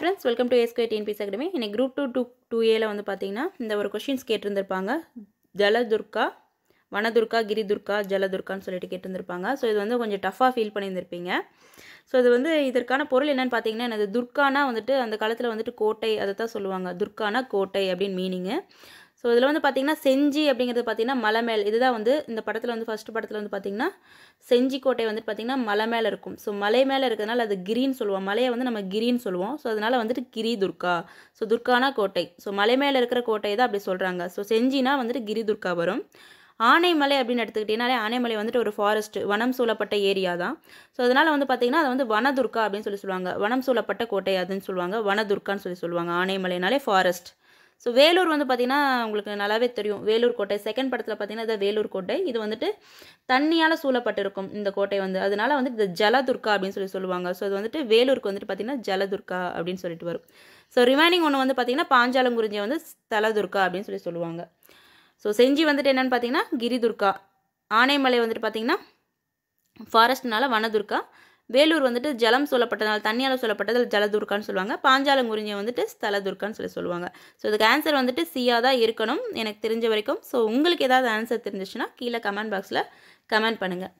friends welcome to SK TNPS academy இன்னைக்கு group two two two ஏல வந்து பார்த்தீங்கன்னா இந்த ஒரு கொஷின்ஸ் கேட்டிருந்திருப்பாங்க ஜலதுர்கா வனதுர்கா கிரிதுர்கா ஜலதுர்கான்னு சொல்லிட்டு கேட்டிருந்திருப்பாங்க ஸோ இது வந்து கொஞ்சம் டஃப்பாக ஃபீல் பண்ணியிருந்திருப்பீங்க ஸோ இது வந்து இதற்கான பொருள் என்னென்னு பார்த்தீங்கன்னா எனது துர்கானா வந்துட்டு அந்த காலத்தில் வந்துட்டு கோட்டை அதை தான் சொல்லுவாங்க துர்கானா கோட்டை அப்படின்னு மீனிங்கு ஸோ இதில் வந்து பார்த்திங்கன்னா செஞ்சி அப்படிங்கிறது பார்த்திங்கன்னா மலை மேல் இதுதான் வந்து இந்த படத்தில் வந்து ஃபஸ்ட்டு படத்தில் வந்து பார்த்திங்கன்னா செஞ்சி கோட்டை வந்துட்டு பார்த்திங்கன்னா மலை மேலே இருக்கும் ஸோ மலை மேலே இருக்கிறதுனால அது கிரின்னு சொல்லுவோம் மலையை வந்து நம்ம கிரின்னு சொல்லுவோம் ஸோ அதனால் வந்துட்டு கிரி துர்கா ஸோ துர்கானா கோட்டை ஸோ மலை மேலே இருக்கிற கோட்டை தான் அப்படி சொல்கிறாங்க ஸோ செஞ்சினா வந்துட்டு கிரி துர்கா வரும் ஆனைமலை அப்படின்னு எடுத்துக்கிட்டிங்கனாலே ஆனைமலை வந்துட்டு ஒரு ஃபாரஸ்ட் வனம் சூழப்பட்ட ஏரியா தான் ஸோ அதனால் வந்து பார்த்திங்கன்னா அதை வந்து வனதுர்கா அப்படின்னு சொல்லி சொல்லுவாங்க வனம் சூழப்பட்ட கோட்டை அதுன்னு சொல்லுவாங்க வனதுர்கான்னு சொல்லி சொல்லுவாங்க ஆனைமலைனாலே ஃபாரஸ்ட் ஸோ வேலூர் வந்து பார்த்திங்கன்னா உங்களுக்கு நல்லாவே தெரியும் வேலூர் கோட்டை செகண்ட் படத்தில் பார்த்திங்கன்னா இதை வேலூர் கோட்டை இது வந்துட்டு தண்ணியால் சூழப்பட்டிருக்கும் இந்த கோட்டை வந்து அதனால் வந்துட்டு இந்த ஜலதுர்கா அப்படின்னு சொல்லி சொல்லுவாங்க ஸோ அது வந்துட்டு வேலூருக்கு வந்துட்டு பார்த்திங்கன்னா ஜலதுர்கா அப்படின்னு சொல்லிட்டு வரும் ஸோ ரிமைனிங் ஒன்று வந்து பார்த்திங்கன்னா பாஞ்சாலங்குறிஞ்சியை வந்து ஸ்தலதுர்கா அப்படின்னு சொல்லி சொல்லுவாங்க ஸோ செஞ்சி வந்துட்டு என்னென்னு பார்த்தீங்கன்னா கிரிதுர்கா ஆனைமலை வந்துட்டு பார்த்திங்கன்னா ஃபாரஸ்ட்னால வனதுர்கா வேலூர் வந்துட்டு ஜலம் சொல்லப்பட்டதால் தண்ணியால் சொல்லப்பட்டது ஜலதுர்கான்னு சொல்லுவாங்க பாஞ்சாலங்குறிஞ்சியை வந்துட்டு ஸ்தலதுர்கான்னு சொல்லி சொல்லுவாங்க ஸோ இதுக்கு ஆன்சர் வந்துட்டு சியாக தான் இருக்கணும் எனக்கு தெரிஞ்ச வரைக்கும் ஸோ உங்களுக்கு ஏதாவது ஆன்சர் தெரிஞ்சிச்சுன்னா கீழே கமெண்ட் பாக்ஸில் கமெண்ட் பண்ணுங்கள்